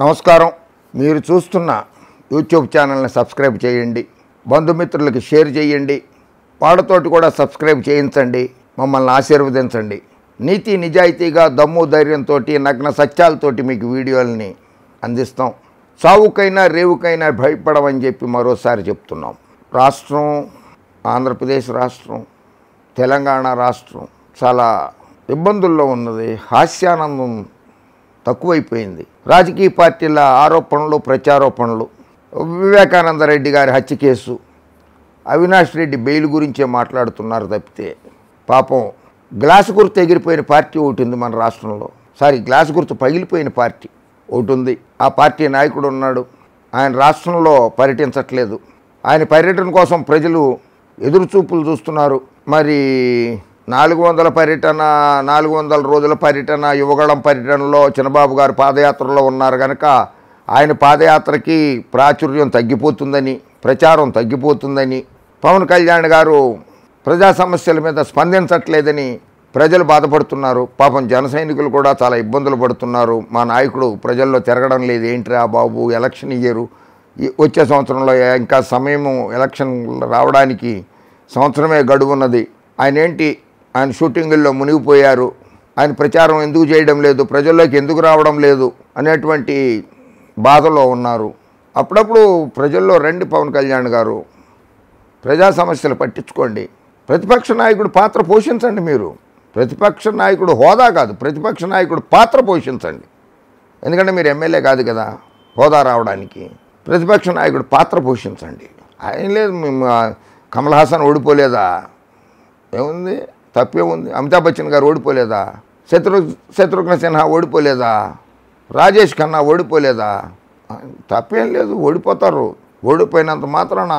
నమస్కారం మీరు చూస్తున్న యూట్యూబ్ ఛానల్ని సబ్స్క్రైబ్ చేయండి బంధుమిత్రులకి షేర్ చేయండి పాడతోటి కూడా సబ్స్క్రైబ్ చేయించండి మమ్మల్ని ఆశీర్వదించండి నీతి నిజాయితీగా దమ్ము ధైర్యంతో నగ్న సత్యాలతోటి మీకు వీడియోలని అందిస్తాం చావుకైనా రేవుకైనా భయపడమని చెప్పి మరోసారి చెప్తున్నాం రాష్ట్రం ఆంధ్రప్రదేశ్ రాష్ట్రం తెలంగాణ రాష్ట్రం చాలా ఇబ్బందుల్లో ఉన్నది హాస్యానందం తక్కువైపోయింది రాజకీయ పార్టీల ఆరోపణలు ప్రత్యారోపణలు వివేకానందరెడ్డి గారి హత్య కేసు అవినాష్ రెడ్డి బెయిల్ గురించే మాట్లాడుతున్నారు తప్పితే పాపం గ్లాసు గుర్తు ఎగిరిపోయిన పార్టీ ఒకటి ఉంది మన రాష్ట్రంలో సారీ గ్లాసు గుర్తు పగిలిపోయిన పార్టీ ఒకటి ఉంది ఆ పార్టీ నాయకుడు ఉన్నాడు ఆయన రాష్ట్రంలో పర్యటించట్లేదు ఆయన పర్యటన కోసం ప్రజలు ఎదురుచూపులు చూస్తున్నారు మరి నాలుగు వందల పర్యటన నాలుగు వందల రోజుల పర్యటన యువగళం పర్యటనలో చిన్నబాబు గారు పాదయాత్రలో ఉన్నారు కనుక ఆయన పాదయాత్రకి ప్రాచుర్యం తగ్గిపోతుందని ప్రచారం తగ్గిపోతుందని పవన్ కళ్యాణ్ గారు ప్రజా సమస్యల మీద స్పందించట్లేదని ప్రజలు బాధపడుతున్నారు పాపం జన సైనికులు కూడా చాలా ఇబ్బందులు పడుతున్నారు మా నాయకుడు ప్రజల్లో తిరగడం లేదు ఏంట్రా బాబు ఎలక్షన్ ఇయ్యరు వచ్చే సంవత్సరంలో ఇంకా సమయం ఎలక్షన్ రావడానికి సంవత్సరమే గడువున్నది ఆయన ఏంటి ఆయన షూటింగుల్లో మునిగిపోయారు ఆయన ప్రచారం ఎందుకు చేయడం లేదు ప్రజల్లోకి ఎందుకు రావడం లేదు అనేటువంటి బాధలో ఉన్నారు అప్పుడప్పుడు ప్రజల్లో రండి పవన్ కళ్యాణ్ గారు ప్రజా సమస్యలు పట్టించుకోండి ప్రతిపక్ష నాయకుడు పాత్ర పోషించండి మీరు ప్రతిపక్ష నాయకుడు హోదా కాదు ప్రతిపక్ష నాయకుడు పాత్ర పోషించండి ఎందుకంటే మీరు ఎమ్మెల్యే కాదు కదా హోదా రావడానికి ప్రతిపక్ష నాయకుడు పాత్ర పోషించండి ఆయన లేదు కమల్ హాసన్ ఓడిపోలేదా ఏముంది తప్పే ఉంది అమితాబ్ బచ్చన్ గారు ఓడిపోలేదా శత్రు శత్రుఘ్న సిన్హా ఓడిపోలేదా రాజేష్ ఖన్నా ఓడిపోలేదా తప్పేం లేదు ఓడిపోతారు ఓడిపోయినంత మాత్రాన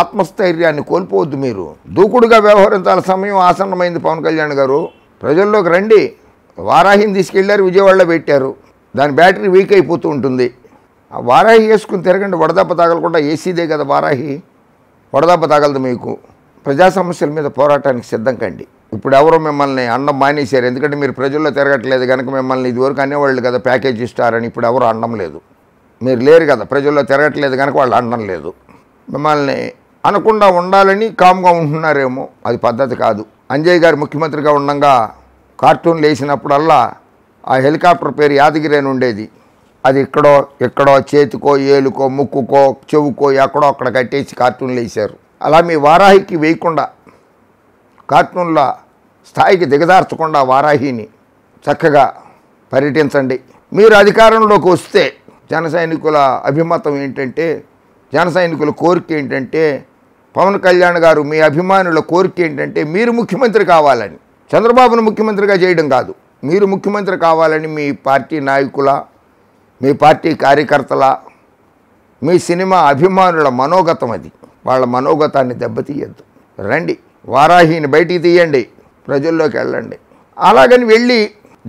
ఆత్మస్థైర్యాన్ని కోల్పోవద్దు మీరు దూకుడుగా వ్యవహరించాల సమయం ఆసన్నమైంది పవన్ కళ్యాణ్ గారు ప్రజల్లోకి రండి వారాహిని తీసుకెళ్లారు విజయవాడలో పెట్టారు దాని బ్యాటరీ వీక్ అయిపోతూ ఉంటుంది ఆ వారాహి వేసుకుని తిరగండి వడదెబ్బ తాగలకుండా ఏసీదే కదా వారాహి వడదెబ్బ తాగలదు మీకు ప్రజా సమస్యల మీద పోరాటానికి సిద్ధం కండి ఇప్పుడు ఎవరు మిమ్మల్ని అండం మానేశారు ఎందుకంటే మీరు ప్రజల్లో తిరగట్లేదు కనుక మిమ్మల్ని ఇదివరకు అనేవాళ్ళు కదా ప్యాకేజ్ ఇస్తారని ఇప్పుడు ఎవరు అండం లేదు మీరు లేరు కదా ప్రజల్లో తిరగట్లేదు కనుక వాళ్ళు అండం లేదు మిమ్మల్ని అనకుండా ఉండాలని కామ్గా ఉంటున్నారేమో అది పద్ధతి కాదు అంజయ్ గారు ముఖ్యమంత్రిగా ఉండగా కార్టూన్లు వేసినప్పుడల్లా ఆ హెలికాప్టర్ పేరు యాదగిరి అని ఉండేది అది ఇక్కడో ఎక్కడో చేతికో ఏలుకో ముక్కుకో చెవుకో ఎక్కడో అక్కడ కట్టేసి కార్టూన్లు వేశారు అలా మీ వారాహికి వేయకుండా కార్టూన్లో స్థాయికి దిగజార్చకుండా వారాహిని చక్కగా పర్యటించండి మీరు అధికారంలోకి వస్తే జన సైనికుల అభిమతం ఏంటంటే జన సైనికుల కోరిక ఏంటంటే పవన్ కళ్యాణ్ గారు మీ అభిమానుల కోరిక ఏంటంటే మీరు ముఖ్యమంత్రి కావాలని చంద్రబాబును ముఖ్యమంత్రిగా చేయడం కాదు మీరు ముఖ్యమంత్రి కావాలని మీ పార్టీ నాయకుల మీ పార్టీ కార్యకర్తల మీ సినిమా అభిమానుల మనోగతం అది వాళ్ళ మనోగతాన్ని దెబ్బతీయద్దు రండి వారాహిని బయటికి తీయండి ప్రజల్లోకి వెళ్ళండి అలాగని వెళ్ళి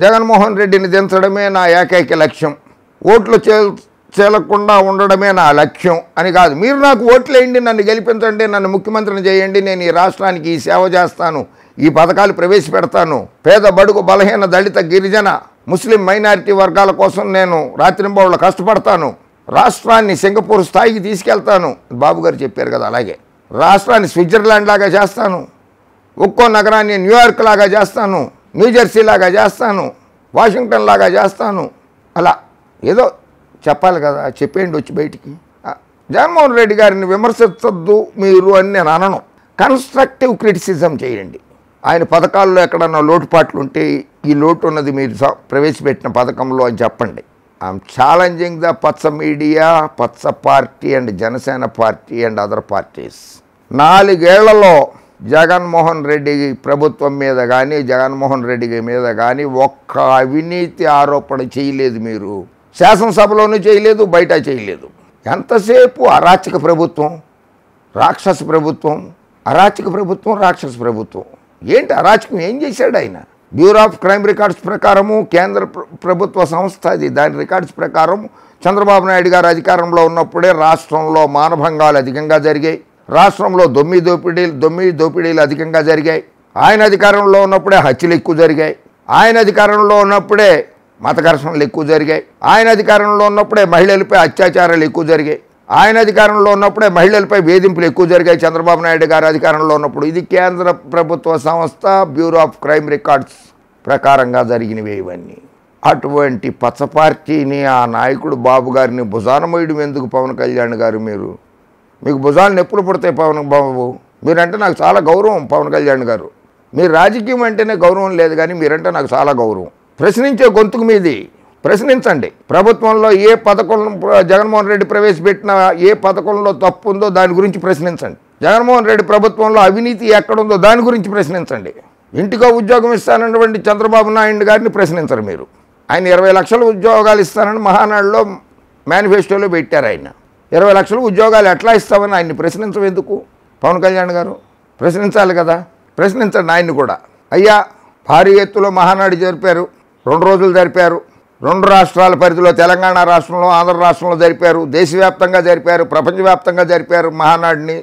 జగన్మోహన్ రెడ్డిని దించడమే నా ఏకైక లక్ష్యం ఓట్లు చే చేలకుండా ఉండడమే నా లక్ష్యం అని కాదు మీరు నాకు ఓట్లేయండి నన్ను గెలిపించండి నన్ను ముఖ్యమంత్రిని చేయండి నేను ఈ రాష్ట్రానికి ఈ సేవ చేస్తాను ఈ పథకాలు ప్రవేశపెడతాను పేద బడుగు బలహీన దళిత గిరిజన ముస్లిం మైనారిటీ వర్గాల కోసం నేను రాత్రింబౌళ్ళు కష్టపడతాను రాష్ట్రాన్ని సింగపూర్ స్థాయికి తీసుకెళ్తాను బాబు గారు చెప్పారు కదా అలాగే రాష్ట్రాన్ని స్విట్జర్లాండ్ లాగా చేస్తాను ఒక్కో నగరాన్ని న్యూయార్క్ లాగా చేస్తాను న్యూజెర్సీ లాగా చేస్తాను వాషింగ్టన్ లాగా చేస్తాను అలా ఏదో చెప్పాలి కదా చెప్పేయండి వచ్చి బయటికి జగన్మోహన్ రెడ్డి గారిని విమర్శించద్దు మీరు అని నేను అనను కన్స్ట్రక్టివ్ క్రిటిసిజం చేయండి ఆయన పథకాల్లో ఎక్కడన్నా లోటుపాట్లు ఉంటే ఈ లోటు ఉన్నది మీరు ప్రవేశపెట్టిన పథకంలో అని చెప్పండి ఐఎమ్ ఛాలెంజింగ్ ద పచ్చ మీడియా పచ్చ party and Janasena party and other parties నాలుగేళ్లలో జగన్మోహన్ రెడ్డి ప్రభుత్వం మీద కానీ జగన్మోహన్ రెడ్డి మీద కానీ ఒక్క అవినీతి ఆరోపణ చేయలేదు మీరు శాసనసభలోనూ చేయలేదు బయట చేయలేదు ఎంతసేపు అరాచక ప్రభుత్వం రాక్షస ప్రభుత్వం అరాచక ప్రభుత్వం రాక్షస ప్రభుత్వం ఏంటి అరాచకం ఏం చేశాడు ఆయన బ్యూరో ఆఫ్ క్రైమ్ రికార్డ్స్ ప్రకారము కేంద్ర ప్రభుత్వ సంస్థ అది దాని రికార్డ్స్ ప్రకారం చంద్రబాబు నాయుడు గారు అధికారంలో ఉన్నప్పుడే రాష్ట్రంలో మానభంగాలు అధికంగా జరిగాయి రాష్ట్రంలో దొమ్మి దోపిడీలు దొమ్మి దోపిడీలు అధికంగా జరిగాయి ఆయన అధికారంలో ఉన్నప్పుడే హత్యలు ఎక్కువ జరిగాయి ఆయన అధికారంలో ఉన్నప్పుడే మత ఘర్షణలు ఎక్కువ జరిగాయి ఆయన అధికారంలో ఉన్నప్పుడే మహిళలపై అత్యాచారాలు ఎక్కువ జరిగాయి ఆయన అధికారంలో ఉన్నప్పుడే మహిళలపై వేధింపులు ఎక్కువ జరిగాయి చంద్రబాబు నాయుడు గారు అధికారంలో ఉన్నప్పుడు ఇది కేంద్ర ప్రభుత్వ సంస్థ బ్యూరో ఆఫ్ క్రైమ్ రికార్డ్స్ ప్రకారంగా జరిగినవి ఇవన్నీ అటువంటి పచ్చ పార్టీని ఆ నాయకుడు బాబు గారిని భుజానమయుడు ఎందుకు పవన్ కళ్యాణ్ గారు మీరు మీకు భుజాలు నొప్పులు పుడతాయి పవన్ బాబు మీరంటే నాకు చాలా గౌరవం పవన్ కళ్యాణ్ గారు మీరు రాజకీయం అంటేనే గౌరవం లేదు కానీ మీరంటే నాకు చాలా గౌరవం ప్రశ్నించే గొంతుకు మీది ప్రశ్నించండి ప్రభుత్వంలో ఏ పథకం జగన్మోహన్ రెడ్డి ప్రవేశపెట్టిన ఏ పథకంలో తప్పు ఉందో దాని గురించి ప్రశ్నించండి జగన్మోహన్ రెడ్డి ప్రభుత్వంలో అవినీతి ఎక్కడుందో దాని గురించి ప్రశ్నించండి ఇంటికో ఉద్యోగం ఇస్తానటువంటి చంద్రబాబు నాయుడు గారిని ప్రశ్నించరు మీరు ఆయన ఇరవై లక్షల ఉద్యోగాలు ఇస్తానని మహానాడులో మేనిఫెస్టోలో పెట్టారు ఆయన ఇరవై లక్షల ఉద్యోగాలు ఎట్లా ఇస్తామని ఆయన్ని ప్రశ్నించవెందుకు పవన్ కళ్యాణ్ గారు ప్రశ్నించాలి కదా ప్రశ్నించండి ఆయన్ని కూడా అయ్యా భారీ ఎత్తులో మహానాడు జరిపారు రెండు రోజులు జరిపారు రెండు రాష్ట్రాల పరిధిలో తెలంగాణ రాష్ట్రంలో ఆంధ్ర రాష్ట్రంలో జరిపారు దేశవ్యాప్తంగా జరిపారు ప్రపంచవ్యాప్తంగా జరిపారు మహానాడిని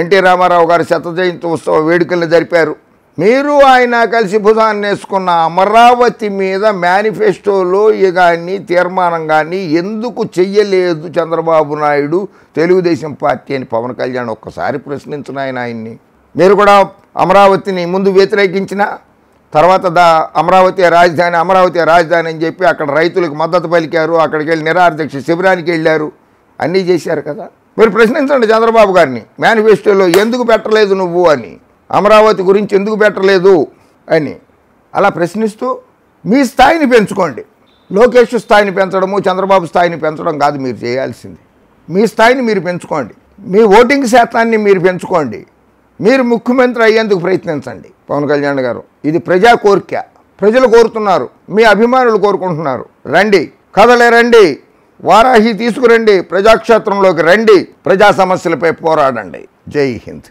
ఎన్టీ రామారావు గారి శత జయంతి ఉత్సవ వేడుకల్ని జరిపారు మీరు ఆయన కలిసి భుజాన్ని వేసుకున్న అమరావతి మీద మేనిఫెస్టోలో కానీ తీర్మానం కానీ ఎందుకు చెయ్యలేదు చంద్రబాబు నాయుడు తెలుగుదేశం పార్టీ అని పవన్ కళ్యాణ్ ఒక్కసారి ప్రశ్నించిన ఆయన ఆయన్ని మీరు కూడా అమరావతిని ముందు వ్యతిరేకించిన తర్వాత దా అమరావతి రాజధాని అమరావతి రాజధాని అని చెప్పి అక్కడ రైతులకు మద్దతు పలికారు అక్కడికి వెళ్ళి నిరాధ్యక్ష శిబిరానికి వెళ్ళారు అన్నీ చేశారు కదా మీరు ప్రశ్నించండి చంద్రబాబు గారిని మేనిఫెస్టోలో ఎందుకు పెట్టలేదు నువ్వు అని అమరావతి గురించి ఎందుకు పెట్టలేదు అని అలా ప్రశ్నిస్తూ మీ స్థాయిని పెంచుకోండి లోకేష్ స్థాయిని పెంచడము చంద్రబాబు స్థాయిని పెంచడం కాదు మీరు చేయాల్సింది మీ స్థాయిని మీరు పెంచుకోండి మీ ఓటింగ్ శాతాన్ని మీరు పెంచుకోండి మీరు ముఖ్యమంత్రి అయ్యేందుకు ప్రయత్నించండి పవన్ కళ్యాణ్ గారు ఇది ప్రజా కోరిక ప్రజలు కోరుతున్నారు మీ అభిమానులు కోరుకుంటున్నారు రండి కదలే రండి వారాహి తీసుకురండి ప్రజాక్షేత్రంలోకి రండి ప్రజా సమస్యలపై పోరాడండి జై హింద్